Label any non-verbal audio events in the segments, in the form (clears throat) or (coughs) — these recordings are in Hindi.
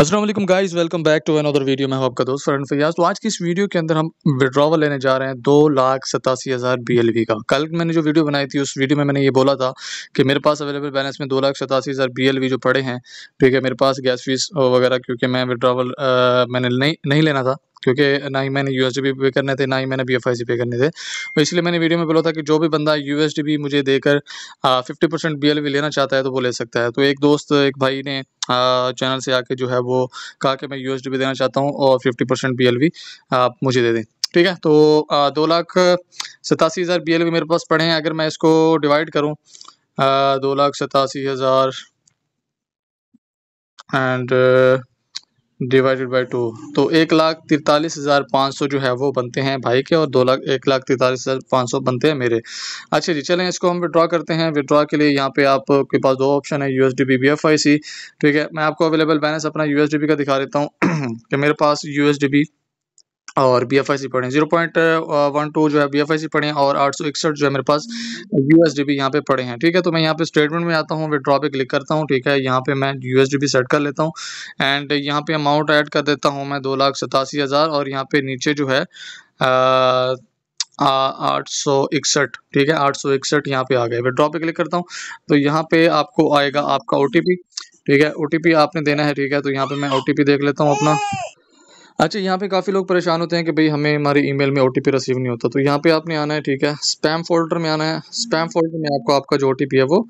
Aslam guys welcome back to another video मैं हूँ आपका दोस्त फरन फैयाज तो आज की इस वीडियो के अंदर हम विड्रावल लेने जा रहे हैं दो लाख सतासी हज़ार बी एल वी का कल मैंने जो वीडियो बनाई थी उस वीडियो में मैंने ये बोला था कि मेरे पास अवेलेबल बैलेंस में दो लाख सतासी हज़ार बी एल वी जो पड़े हैं ठीक है मेरे पास गैस फीस वगैरह क्योंकि मैं विड्रावल मैंने नहीं नहीं लेना था क्योंकि ना ही मैंने यू पे करने थे ना ही मैंने बी पे करने थे तो इसलिए मैंने वीडियो में बोला था कि जो भी बंदा यू मुझे देकर फिफ्टी परसेंट बी लेना चाहता है तो वो ले सकता है तो एक दोस्त एक भाई ने चैनल से आके जो है वो कहा कि मैं यू देना चाहता हूँ और फिफ्टी परसेंट बी आप मुझे दे दें ठीक है तो दो लाख सतासी हज़ार बी मेरे पास पड़े हैं अगर मैं इसको डिवाइड करूँ दो लाख सतासी हज़ार एंड डिवाइडेड बाय टू तो एक लाख तिरतालीस हज़ार पाँच सौ जो है वो बनते हैं भाई के और दो लाख एक लाख तिरतालीस हज़ार पाँच सौ बनते हैं मेरे अच्छा जी चलें इसको हम विड्रॉ करते हैं विड्रॉ के लिए यहाँ पे आपके पास दो ऑप्शन है U S D B B F I C ठीक है मैं आपको अवेलेबल बैलेंस अपना यू एस डी बी का दिखा देता हूँ (clears throat) कि मेरे पास यू एस डी बी और बी एफ आई सी पढ़ें जीरो पॉइंट वन टू जो है बी एफ आई सी पढ़ें और आठ सौ इकसठ जो है मेरे पास यू एस डी बी यहाँ पर पड़े हैं ठीक है तो मैं यहाँ पे स्टेटमेंट में आता हूँ विड्रॉ पे क्लिक करता हूँ ठीक है यहाँ पे मैं U S D B set कर लेता हूँ एंड यहाँ पे अमाउंट ऐड कर देता हूँ मैं दो लाख सतासी हज़ार और यहाँ पे नीचे जो है आठ सौ इकसठ ठीक है आठ सौ इकसठ यहाँ पे आ गए विड्रॉ पे क्लिक करता हूँ तो यहाँ पे आपको आएगा आपका ओ टी पी ठीक है ओ टी पी आपने देना है ठीक है तो यहाँ पे मैं ओ टी पी देख लेता हूँ अपना अच्छा यहाँ पे काफ़ी लोग परेशान होते हैं कि भाई हमें हमारी ईमेल में ओ रिसीव नहीं होता तो यहाँ पे आपने आना है ठीक है स्पैम फोल्डर में आना है स्पैम फोल्डर में आपको आपका जो ओ है वो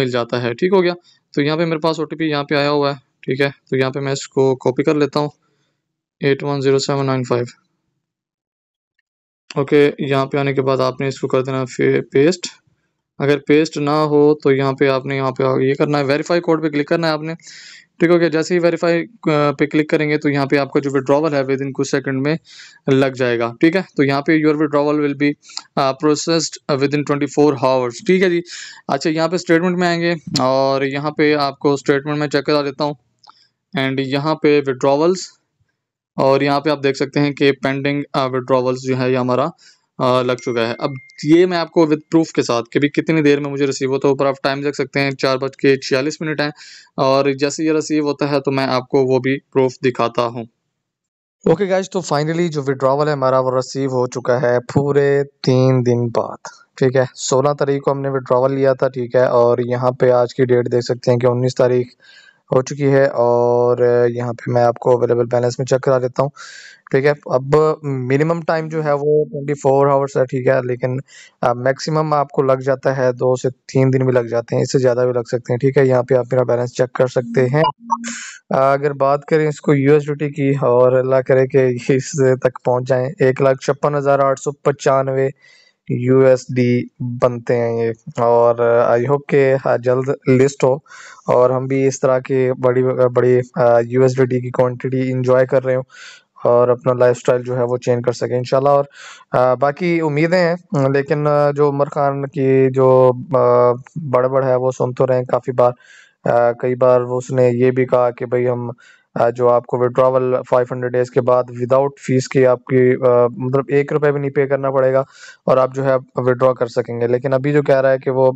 मिल जाता है ठीक हो गया तो यहाँ पे मेरे पास ओ टी पी यहाँ पे आया हुआ है ठीक है तो यहाँ पे मैं इसको कॉपी कर लेता हूँ eight one zero seven nine five okay यहाँ पे आने के बाद आपने इसको कर देना पेस्ट अगर पेस्ट ना हो तो यहाँ पे आपने यहाँ पे ये करना है वेरीफाई कोड पर क्लिक करना है आपने ठीक ओके जैसे ही वेरीफाई पे क्लिक करेंगे तो यहाँ पे आपका जो विड्रॉवल है विद इन कुछ सेकंड में लग जाएगा ठीक है तो यहाँ पे your withdrawal will be processed within twenty four hours ठीक है जी अच्छा यहाँ पे स्टेटमेंट में आएंगे और यहाँ पे आपको स्टेटमेंट में चेक करा देता हूँ एंड यहाँ पे विड्रॉवल्स और यहाँ पे आप देख सकते हैं कि पेंडिंग विड्रॉवल्स जो है ये हमारा लग चुका है अब ये मैं आपको विद प्रूफ के साथ कि भी कितनी देर में मुझे रिसीव होता है ऊपर आप टाइम देख सकते हैं चार बज के छियालीस मिनट हैं और जैसे ये रिसीव होता है तो मैं आपको वो भी प्रूफ दिखाता हूँ ओके okay गाइज तो फाइनली जो विड्रावल है हमारा वो रिसीव हो चुका है पूरे तीन दिन बाद ठीक है सोलह तारीख को हमने विड्रावल लिया था ठीक है और यहाँ पे आज की डेट देख सकते हैं कि उन्नीस तारीख हो चुकी है और यहाँ पे मैं आपको अवेलेबल बैलेंस में चेक करा देता हूँ ठीक है अब मिनिमम टाइम जो है वो ट्वेंटी फोर आवर्स है ठीक है लेकिन मैक्सिमम आपको लग जाता है दो से तीन दिन भी लग जाते हैं इससे ज़्यादा भी लग सकते हैं ठीक है यहाँ पे आप मेरा बैलेंस चेक कर सकते हैं अगर बात करें इसको ड्यूटी की और अल्लाह करे कि इस तक पहुँच जाए एक लाख छप्पन हज़ार आठ सौ पचानवे यूएसडी बनते हैं ये और आई होप के जल्द लिस्ट हो और हम भी इस तरह के बड़ी uh, बड़ी यूएसडी uh, की क्वांटिटी इंजॉय कर रहे हो और अपना लाइफस्टाइल जो है वो चेंज कर सके इंशाल्लाह और आ, uh, बाकी उम्मीदें हैं लेकिन जो उमर खान की जो बड़बड़ है वो सुन तो रहे हैं काफ़ी बार आ, कई बार वो उसने ये भी कहा कि भाई हम जो आपको विड्रावल 500 डेज के बाद विदाउट फीस की आपकी मतलब एक रुपए भी नहीं पे करना पड़ेगा और आप जो है विड्रॉ कर सकेंगे लेकिन अभी जो कह रहा है कि वो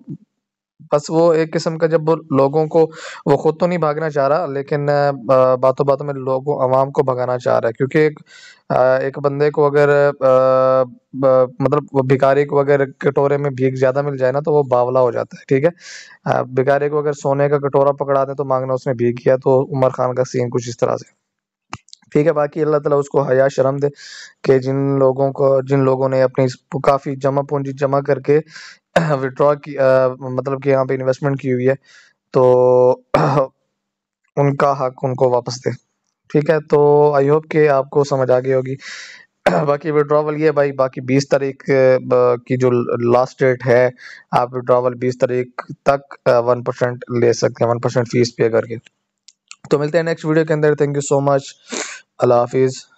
बस वो एक किस्म का जब लोगों को वो खुद तो नहीं भागना चाह रहा लेकिन बातों बातों में लोगों आवाम को भगाना चाह रहा है क्योंकि एक एक बंदे को अगर मतलब भिकारी को अगर कटोरे में भीख ज्यादा मिल जाए ना तो वो बावला हो जाता है ठीक है भिकारी को अगर सोने का कटोरा पकड़ा दे तो मांगना उसने भीख किया तो उमर खान का सीन कुछ इस तरह से ठीक है बाकी अल्लाह ताला उसको हया शर्म दे कि जिन लोगों को जिन लोगों ने अपनी काफ़ी जमा पूंजी जमा करके विड्रॉ (coughs) की आ, मतलब कि यहाँ पे इन्वेस्टमेंट की हुई है तो (coughs) उनका हक उनको वापस दे ठीक है तो आई होप के आपको समझ आ गई होगी (coughs) बाकी विड्रॉवल ये भाई बाकी बीस तारीख की जो लास्ट डेट है आप विड्रॉवल बीस तारीख तक वन परसेंट ले सकते हैं वन परसेंट फीस पे करके तो मिलते हैं नेक्स्ट वीडियो के अंदर थैंक यू सो मच अल्लाह हाफिज़